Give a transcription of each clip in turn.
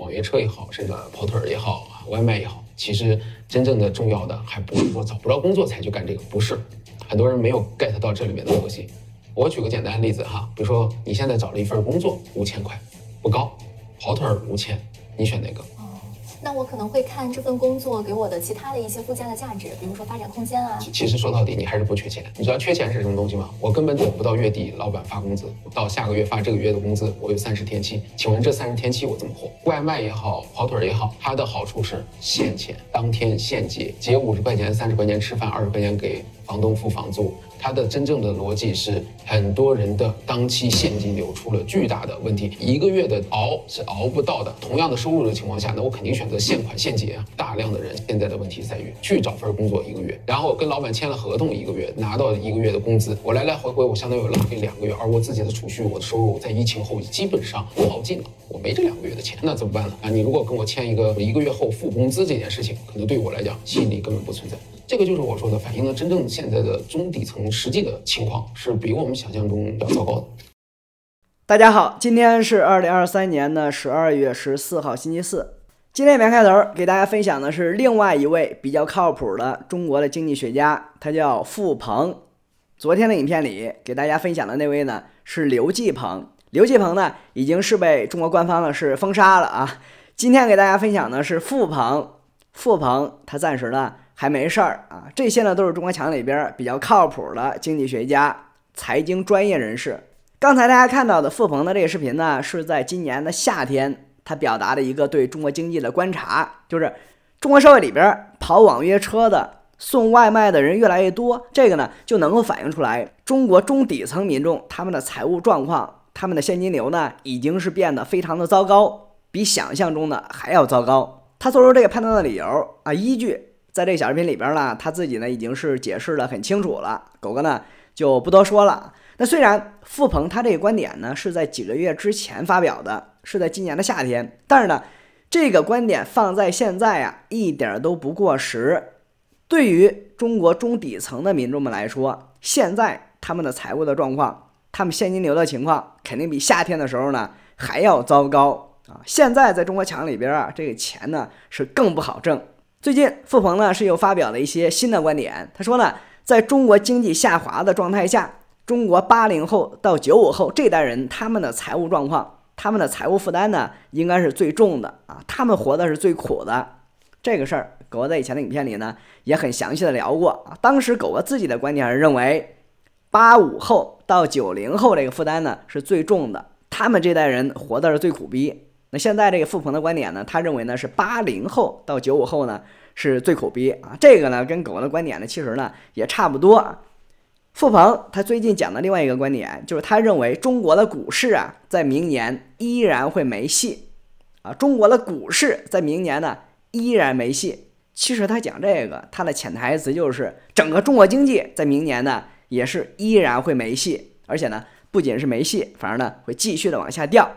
网约车也好，甚至跑腿儿也好，外卖也好，其实真正的重要的，还不是说找不着工作才去干这个，不是。很多人没有 get 到这里面的核心。我举个简单的例子哈，比如说你现在找了一份工作，五千块，不高；跑腿儿五千，你选哪个？那我可能会看这份工作给我的其他的一些附加的价值，比如说发展空间啊。其实说到底，你还是不缺钱。你知道缺钱是什么东西吗？我根本等不到月底，老板发工资，到下个月发这个月的工资，我有三十天期。请问这三十天期我怎么活？外卖也好，跑腿也好，它的好处是现钱，当天现结，结五十块钱、三十块钱吃饭，二十块钱给。房东付房租，它的真正的逻辑是很多人的当期现金流出了巨大的问题，一个月的熬是熬不到的。同样的收入的情况下，那我肯定选择现款现结啊。大量的人现在的问题在于去找份工作一个月，然后跟老板签了合同一个月拿到一个月的工资，我来来回回我相当于浪费两个月，而我自己的储蓄我的收入在疫情后基本上耗尽了，我没这两个月的钱，那怎么办呢？啊，你如果跟我签一个一个月后付工资这件事情，可能对我来讲吸引力根本不存在。这个就是我说的反映了真正的。现在的中底层实际的情况是比我们想象中要糟糕的。大家好，今天是二零二三年的十二月十四号，星期四。今天没开头给大家分享的是另外一位比较靠谱的中国的经济学家，他叫傅鹏。昨天的影片里给大家分享的那位呢是刘继鹏，刘继鹏呢已经是被中国官方呢是封杀了啊。今天给大家分享的是傅鹏，傅鹏他暂时呢。还没事儿啊，这些呢都是中国强里边比较靠谱的经济学家、财经专业人士。刚才大家看到的付鹏的这个视频呢，是在今年的夏天，他表达的一个对中国经济的观察，就是中国社会里边跑网约车的、送外卖的人越来越多，这个呢就能够反映出来中国中底层民众他们的财务状况、他们的现金流呢已经是变得非常的糟糕，比想象中的还要糟糕。他做出这个判断的理由啊，依据。在这个小视频里边呢，他自己呢已经是解释的很清楚了，狗哥呢就不多说了。那虽然付鹏他这个观点呢是在几个月之前发表的，是在今年的夏天，但是呢，这个观点放在现在啊一点都不过时。对于中国中底层的民众们来说，现在他们的财务的状况，他们现金流的情况，肯定比夏天的时候呢还要糟糕啊！现在在中国强里边啊，这个钱呢是更不好挣。最近，付鹏呢是又发表了一些新的观点。他说呢，在中国经济下滑的状态下，中国八零后到九五后这代人，他们的财务状况、他们的财务负担呢，应该是最重的啊。他们活的是最苦的。这个事儿，狗哥在以前的影片里呢，也很详细的聊过啊。当时，狗哥自己的观点是认为，八五后到九零后这个负担呢是最重的，他们这代人活的是最苦逼。那现在这个付鹏的观点呢？他认为呢是八零后到九五后呢是最苦逼啊！这个呢跟狗的观点呢其实呢也差不多。付鹏他最近讲的另外一个观点就是，他认为中国的股市啊在明年依然会没戏啊！中国的股市在明年呢依然没戏。其实他讲这个他的潜台词就是，整个中国经济在明年呢也是依然会没戏，而且呢不仅是没戏，反而呢会继续的往下掉。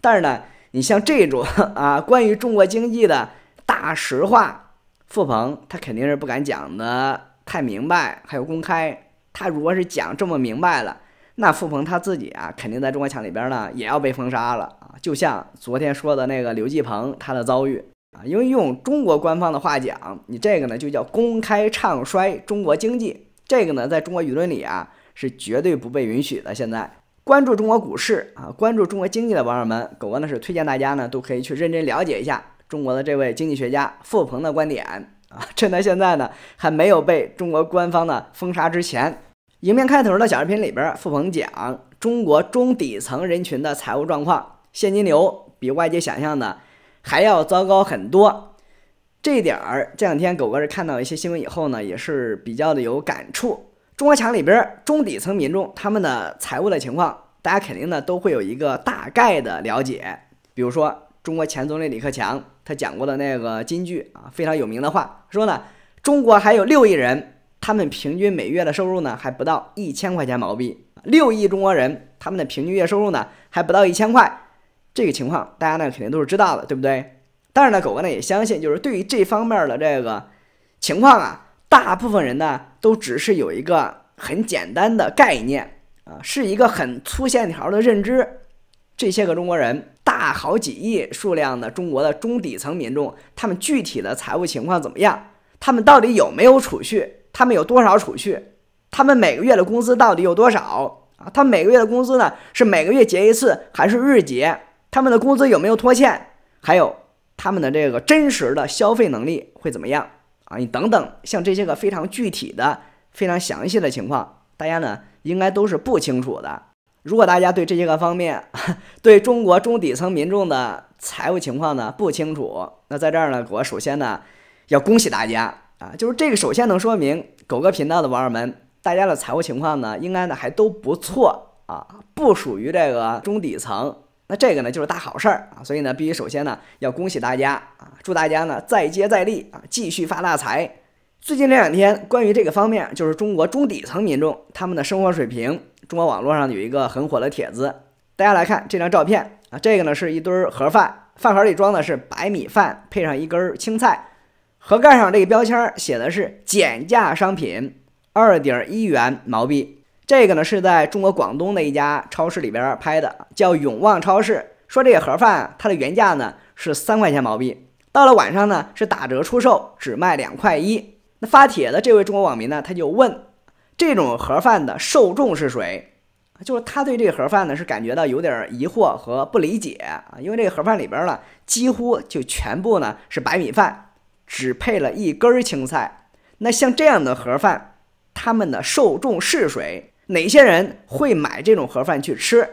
但是呢。你像这种啊，关于中国经济的大实话，付鹏他肯定是不敢讲的太明白，还有公开。他如果是讲这么明白了，那付鹏他自己啊，肯定在中国墙里边呢也要被封杀了啊。就像昨天说的那个刘继鹏他的遭遇啊，因为用中国官方的话讲，你这个呢就叫公开唱衰中国经济，这个呢在中国舆论里啊是绝对不被允许的。现在。关注中国股市啊，关注中国经济的网友们，狗哥呢是推荐大家呢都可以去认真了解一下中国的这位经济学家傅鹏的观点啊。趁到现在呢还没有被中国官方呢封杀之前，影片开头的小视频里边，傅鹏讲中国中底层人群的财务状况、现金流比外界想象的还要糟糕很多。这点儿这两天狗哥是看到一些新闻以后呢，也是比较的有感触。中国强里边中底层民众他们的财务的情况，大家肯定呢都会有一个大概的了解。比如说，中国前总理李克强他讲过的那个金句啊，非常有名的话，说呢，中国还有六亿人，他们平均每月的收入呢还不到一千块钱毛币。六亿中国人他们的平均月收入呢还不到一千块，这个情况大家呢肯定都是知道的，对不对？但是呢，狗哥呢也相信，就是对于这方面的这个情况啊。大部分人呢，都只是有一个很简单的概念啊，是一个很粗线条的认知。这些个中国人大好几亿数量的中国的中底层民众，他们具体的财务情况怎么样？他们到底有没有储蓄？他们有多少储蓄？他们每个月的工资到底有多少？啊，他每个月的工资呢，是每个月结一次还是日结？他们的工资有没有拖欠？还有他们的这个真实的消费能力会怎么样？你等等，像这些个非常具体的、非常详细的情况，大家呢应该都是不清楚的。如果大家对这些个方面，对中国中底层民众的财务情况呢不清楚，那在这儿呢，我首先呢要恭喜大家啊！就是这个首先能说明狗哥频道的网友们，大家的财务情况呢，应该呢还都不错啊，不属于这个中底层。那这个呢，就是大好事儿啊！所以呢，必须首先呢，要恭喜大家啊！祝大家呢，再接再厉啊，继续发大财。最近这两天，关于这个方面，就是中国中底层民众他们的生活水平。中国网络上有一个很火的帖子，大家来看这张照片啊！这个呢，是一堆盒饭，饭盒里装的是白米饭，配上一根青菜，盒盖上这个标签写的是“减价商品，二点一元毛币”。这个呢是在中国广东的一家超市里边拍的，叫永旺超市。说这个盒饭它的原价呢是三块钱毛币，到了晚上呢是打折出售，只卖两块一。那发帖的这位中国网民呢，他就问：这种盒饭的受众是谁？就是他对这个盒饭呢是感觉到有点疑惑和不理解啊，因为这个盒饭里边呢几乎就全部呢是白米饭，只配了一根青菜。那像这样的盒饭，他们的受众是谁？哪些人会买这种盒饭去吃？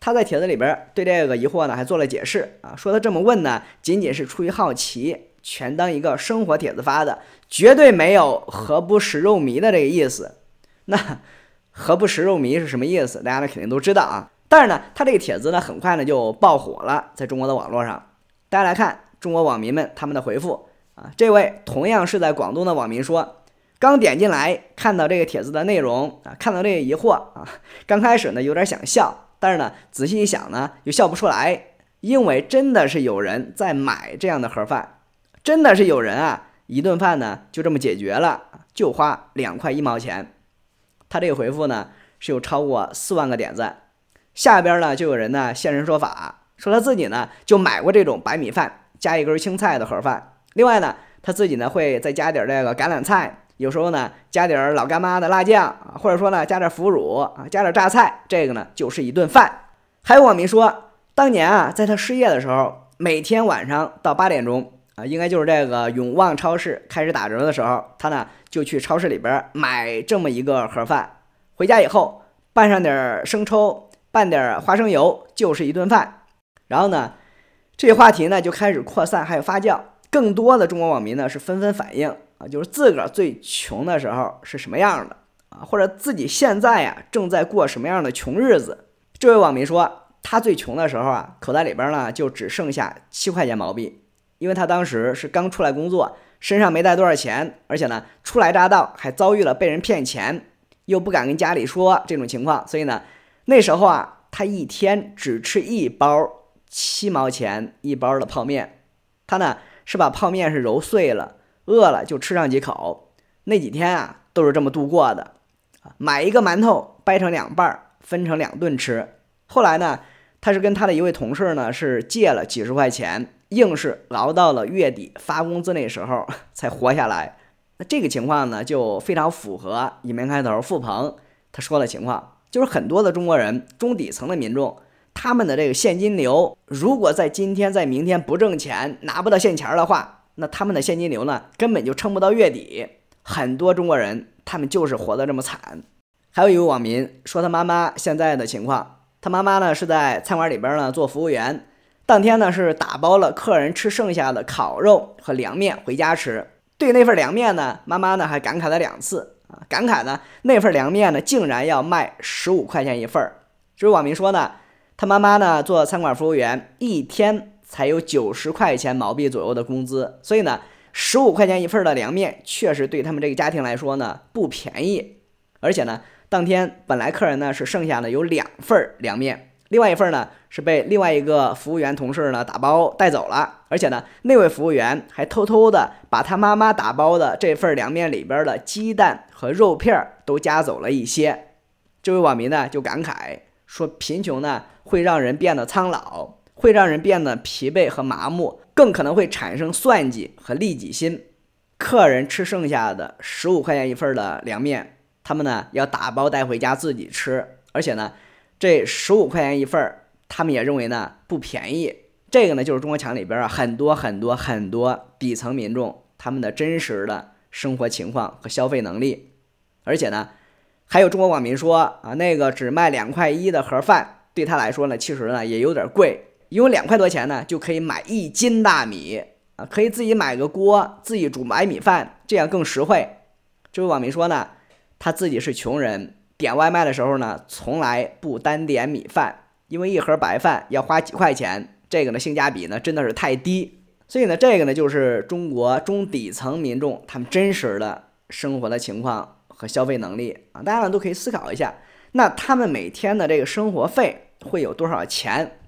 他在帖子里边对这个疑惑呢还做了解释啊，说他这么问呢仅仅是出于好奇，全当一个生活帖子发的，绝对没有“何不食肉糜”的这个意思。那“何不食肉糜”是什么意思？大家呢肯定都知道啊。但是呢，他这个帖子呢很快呢就爆火了，在中国的网络上。大家来看中国网民们他们的回复啊，这位同样是在广东的网民说。刚点进来，看到这个帖子的内容啊，看到这个疑惑啊，刚开始呢有点想笑，但是呢仔细一想呢又笑不出来，因为真的是有人在买这样的盒饭，真的是有人啊一顿饭呢就这么解决了，就花两块一毛钱。他这个回复呢是有超过四万个点赞，下边呢就有人呢现身说法，说他自己呢就买过这种白米饭加一根青菜的盒饭，另外呢他自己呢会再加点这个橄榄菜。有时候呢，加点儿老干妈的辣酱，或者说呢，加点腐乳啊，加点榨菜，这个呢就是一顿饭。还有，网民说，当年啊，在他失业的时候，每天晚上到八点钟啊，应该就是这个永旺超市开始打折的时候，他呢就去超市里边买这么一个盒饭，回家以后拌上点儿生抽，拌点儿花生油，就是一顿饭。然后呢，这话题呢就开始扩散，还有发酵，更多的中国网民呢是纷纷反映。啊，就是自个儿最穷的时候是什么样的啊？或者自己现在呀正在过什么样的穷日子？这位网民说，他最穷的时候啊，口袋里边呢就只剩下七块钱毛币，因为他当时是刚出来工作，身上没带多少钱，而且呢初来乍到还遭遇了被人骗钱，又不敢跟家里说这种情况，所以呢那时候啊，他一天只吃一包七毛钱一包的泡面，他呢是把泡面是揉碎了。饿了就吃上几口，那几天啊都是这么度过的。买一个馒头掰成两半，分成两顿吃。后来呢，他是跟他的一位同事呢是借了几十块钱，硬是熬到了月底发工资那时候才活下来。那这个情况呢，就非常符合影片开头付鹏他说的情况，就是很多的中国人中底层的民众，他们的这个现金流如果在今天在明天不挣钱，拿不到现钱的话。那他们的现金流呢，根本就撑不到月底。很多中国人，他们就是活得这么惨。还有一位网民说，他妈妈现在的情况，他妈妈呢是在餐馆里边呢做服务员，当天呢是打包了客人吃剩下的烤肉和凉面回家吃。对那份凉面呢，妈妈呢还感慨了两次啊，感慨呢那份凉面呢竟然要卖十五块钱一份儿。这位网民说呢，他妈妈呢做餐馆服务员一天。才有九十块钱毛币左右的工资，所以呢，十五块钱一份的凉面确实对他们这个家庭来说呢不便宜，而且呢，当天本来客人呢是剩下的有两份凉面，另外一份呢是被另外一个服务员同事呢打包带走了，而且呢那位服务员还偷偷的把他妈妈打包的这份凉面里边的鸡蛋和肉片都夹走了一些，这位网民呢就感慨说：贫穷呢会让人变得苍老。会让人变得疲惫和麻木，更可能会产生算计和利己心。客人吃剩下的十五块钱一份的凉面，他们呢要打包带回家自己吃，而且呢，这十五块钱一份他们也认为呢不便宜。这个呢就是中国墙里边啊很多很多很多底层民众他们的真实的生活情况和消费能力。而且呢，还有中国网民说啊，那个只卖两块一的盒饭，对他来说呢，其实呢也有点贵。因为两块多钱呢，就可以买一斤大米啊，可以自己买个锅，自己煮白米饭，这样更实惠。这位网民说呢，他自己是穷人，点外卖的时候呢，从来不单点米饭，因为一盒白饭要花几块钱，这个呢，性价比呢真的是太低。所以呢，这个呢，就是中国中底层民众他们真实的生活的情况和消费能力啊，大家呢都可以思考一下，那他们每天的这个生活费会有多少钱？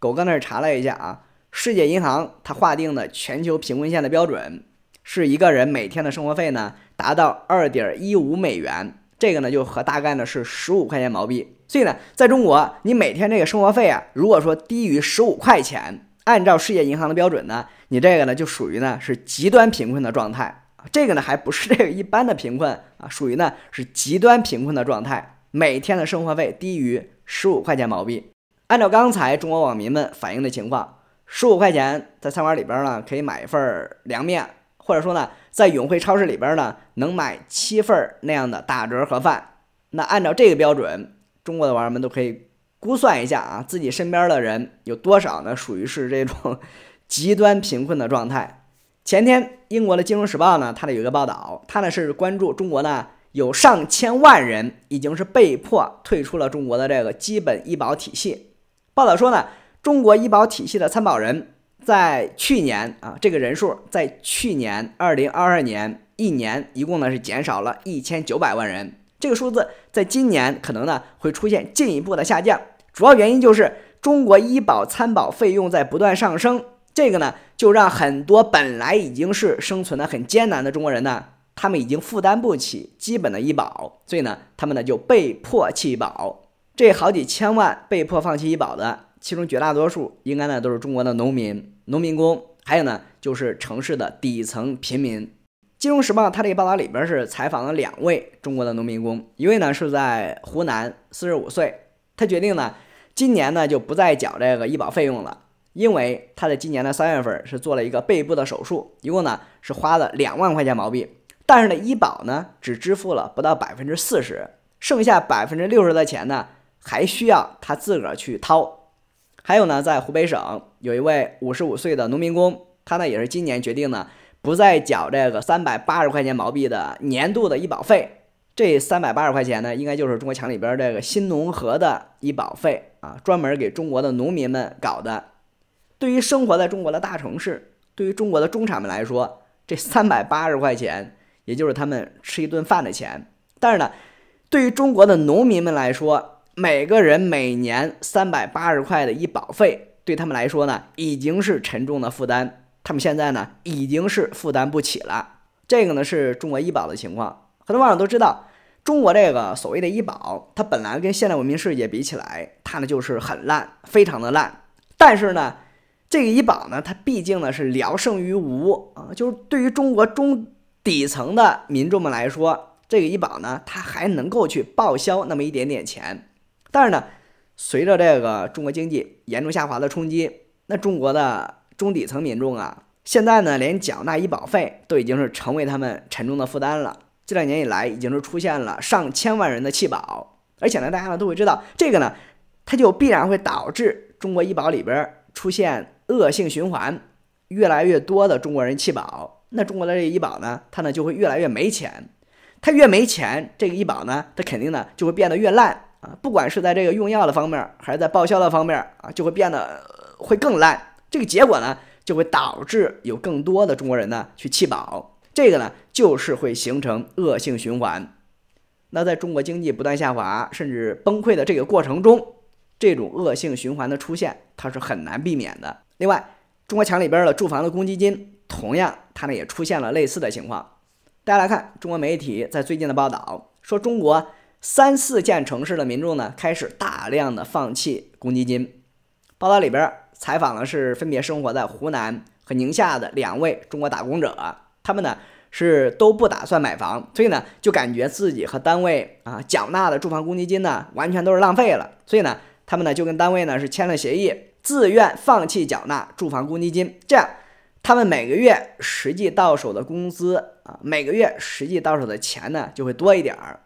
狗哥那儿查了一下啊，世界银行它划定的全球贫困线的标准，是一个人每天的生活费呢达到二点一五美元，这个呢就和大概呢是十五块钱毛币。所以呢，在中国，你每天这个生活费啊，如果说低于十五块钱，按照世界银行的标准呢，你这个呢就属于呢是极端贫困的状态。这个呢还不是这个一般的贫困啊，属于呢是极端贫困的状态，每天的生活费低于十五块钱毛币。按照刚才中国网民们反映的情况，十五块钱在餐馆里边呢可以买一份凉面，或者说呢在永辉超市里边呢能买七份那样的打折盒饭。那按照这个标准，中国的网友们都可以估算一下啊自己身边的人有多少呢属于是这种极端贫困的状态。前天英国的《金融时报》呢它的有一个报道，它呢是关注中国呢有上千万人已经是被迫退出了中国的这个基本医保体系。报道说呢，中国医保体系的参保人，在去年啊，这个人数在去年二零二二年一年一共呢是减少了一千九百万人。这个数字在今年可能呢会出现进一步的下降，主要原因就是中国医保参保费用在不断上升，这个呢就让很多本来已经是生存的很艰难的中国人呢，他们已经负担不起基本的医保，所以呢，他们呢就被迫弃保。这好几千万被迫放弃医保的，其中绝大多数应该呢都是中国的农民、农民工，还有呢就是城市的底层平民。金融时报他这个报道里边是采访了两位中国的农民工，一位呢是在湖南，四十五岁，他决定呢今年呢就不再缴这个医保费用了，因为他在今年的三月份是做了一个背部的手术，一共呢是花了两万块钱毛病，但是呢医保呢只支付了不到百分之四十，剩下百分之六十的钱呢。还需要他自个儿去掏。还有呢，在湖北省有一位五十五岁的农民工，他呢也是今年决定呢不再缴这个三百八十块钱毛币的年度的医保费。这三百八十块钱呢，应该就是中国墙里边这个新农合的医保费啊，专门给中国的农民们搞的。对于生活在中国的大城市，对于中国的中产们来说，这三百八十块钱也就是他们吃一顿饭的钱。但是呢，对于中国的农民们来说，每个人每年三百八十块的医保费，对他们来说呢，已经是沉重的负担。他们现在呢，已经是负担不起了。这个呢是中国医保的情况。很多网友都知道，中国这个所谓的医保，它本来跟现代文明世界比起来，它呢就是很烂，非常的烂。但是呢，这个医保呢，它毕竟呢是聊胜于无啊，就是对于中国中底层的民众们来说，这个医保呢，它还能够去报销那么一点点钱。但是呢，随着这个中国经济严重下滑的冲击，那中国的中底层民众啊，现在呢，连缴纳医保费都已经是成为他们沉重的负担了。这两年以来，已经是出现了上千万人的弃保。而且呢，大家呢都会知道，这个呢，它就必然会导致中国医保里边出现恶性循环，越来越多的中国人弃保。那中国的这个医保呢，它呢就会越来越没钱，它越没钱，这个医保呢，它肯定呢就会变得越烂。啊，不管是在这个用药的方面，还是在报销的方面啊，就会变得会更烂。这个结果呢，就会导致有更多的中国人呢去弃保。这个呢，就是会形成恶性循环。那在中国经济不断下滑，甚至崩溃的这个过程中，这种恶性循环的出现，它是很难避免的。另外，中国墙里边的住房的公积金，同样它呢也出现了类似的情况。大家来看，中国媒体在最近的报道说中国。三四线城市的民众呢，开始大量的放弃公积金。报道里边采访的是分别生活在湖南和宁夏的两位中国打工者，他们呢是都不打算买房，所以呢就感觉自己和单位啊缴纳的住房公积金呢完全都是浪费了，所以呢他们呢就跟单位呢是签了协议，自愿放弃缴纳住房公积金，这样他们每个月实际到手的工资啊，每个月实际到手的钱呢就会多一点儿。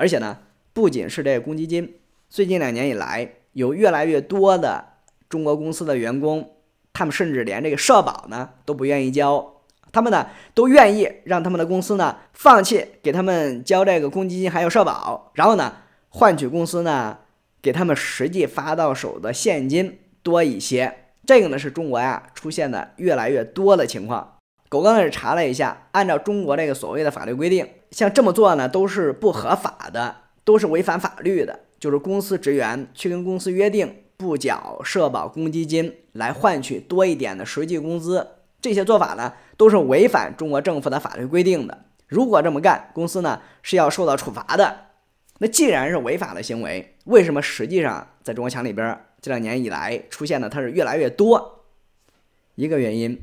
而且呢，不仅是这个公积金，最近两年以来，有越来越多的中国公司的员工，他们甚至连这个社保呢都不愿意交，他们呢都愿意让他们的公司呢放弃给他们交这个公积金还有社保，然后呢换取公司呢给他们实际发到手的现金多一些。这个呢是中国呀出现的越来越多的情况。狗刚开始查了一下，按照中国这个所谓的法律规定，像这么做呢都是不合法的，都是违反法律的。就是公司职员去跟公司约定不缴社保公积金来换取多一点的实际工资，这些做法呢都是违反中国政府的法律规定的。如果这么干，公司呢是要受到处罚的。那既然是违法的行为，为什么实际上在中国墙里边这两年以来出现的它是越来越多？一个原因。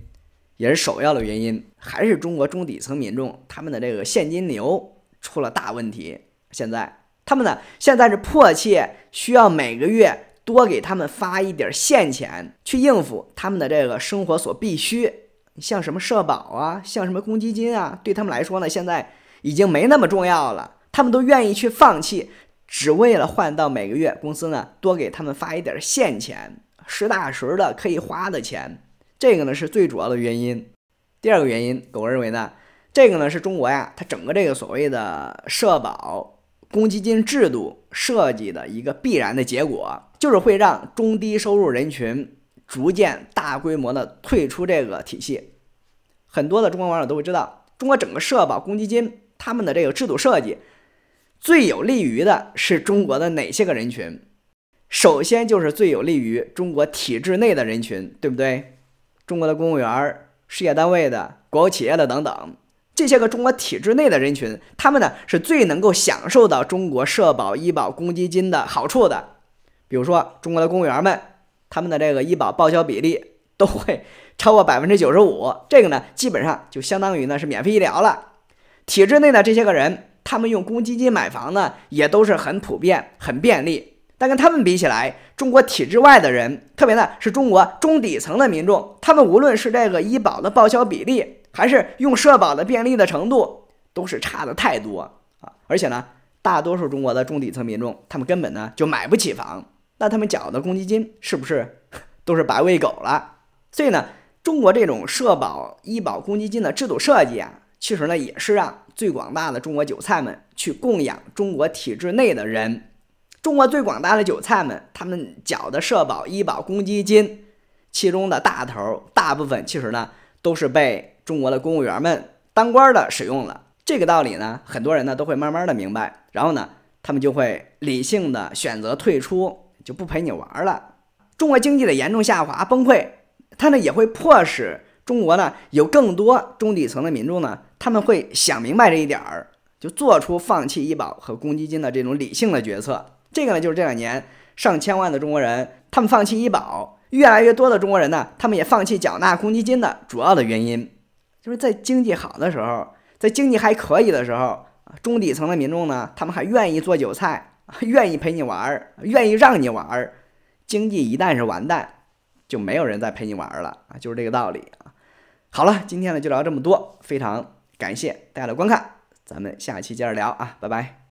也是首要的原因，还是中国中底层民众他们的这个现金流出了大问题。现在他们呢，现在是迫切需要每个月多给他们发一点现钱，去应付他们的这个生活所必须。像什么社保啊，像什么公积金啊，对他们来说呢，现在已经没那么重要了。他们都愿意去放弃，只为了换到每个月公司呢多给他们发一点现钱，实打实的可以花的钱。这个呢是最主要的原因，第二个原因，我认为呢，这个呢是中国呀，它整个这个所谓的社保公积金制度设计的一个必然的结果，就是会让中低收入人群逐渐大规模的退出这个体系。很多的中国网友都会知道，中国整个社保公积金他们的这个制度设计最有利于的是中国的哪些个人群？首先就是最有利于中国体制内的人群，对不对？中国的公务员、事业单位的、国有企业的等等，这些个中国体制内的人群，他们呢是最能够享受到中国社保、医保、公积金的好处的。比如说，中国的公务员们，他们的这个医保报销比例都会超过百分之九十五，这个呢，基本上就相当于呢是免费医疗了。体制内的这些个人，他们用公积金买房呢，也都是很普遍、很便利。但跟他们比起来，中国体制外的人，特别呢是中国中底层的民众，他们无论是这个医保的报销比例，还是用社保的便利的程度，都是差的太多啊！而且呢，大多数中国的中底层民众，他们根本呢就买不起房，那他们缴的公积金是不是都是白喂狗了？所以呢，中国这种社保、医保、公积金的制度设计啊，其实呢也是让最广大的中国韭菜们去供养中国体制内的人。中国最广大的韭菜们，他们缴的社保、医保、公积金，其中的大头，大部分其实呢，都是被中国的公务员们、当官的使用了。这个道理呢，很多人呢都会慢慢的明白，然后呢，他们就会理性的选择退出，就不陪你玩了。中国经济的严重下滑、崩溃，它呢也会迫使中国呢有更多中底层的民众呢，他们会想明白这一点儿，就做出放弃医保和公积金的这种理性的决策。这个呢，就是这两年上千万的中国人，他们放弃医保，越来越多的中国人呢，他们也放弃缴纳公积金的主要的原因，就是在经济好的时候，在经济还可以的时候，中底层的民众呢，他们还愿意做韭菜，愿意陪你玩，愿意让你玩。经济一旦是完蛋，就没有人再陪你玩了啊，就是这个道理啊。好了，今天呢就聊这么多，非常感谢大家的观看，咱们下期接着聊啊，拜拜。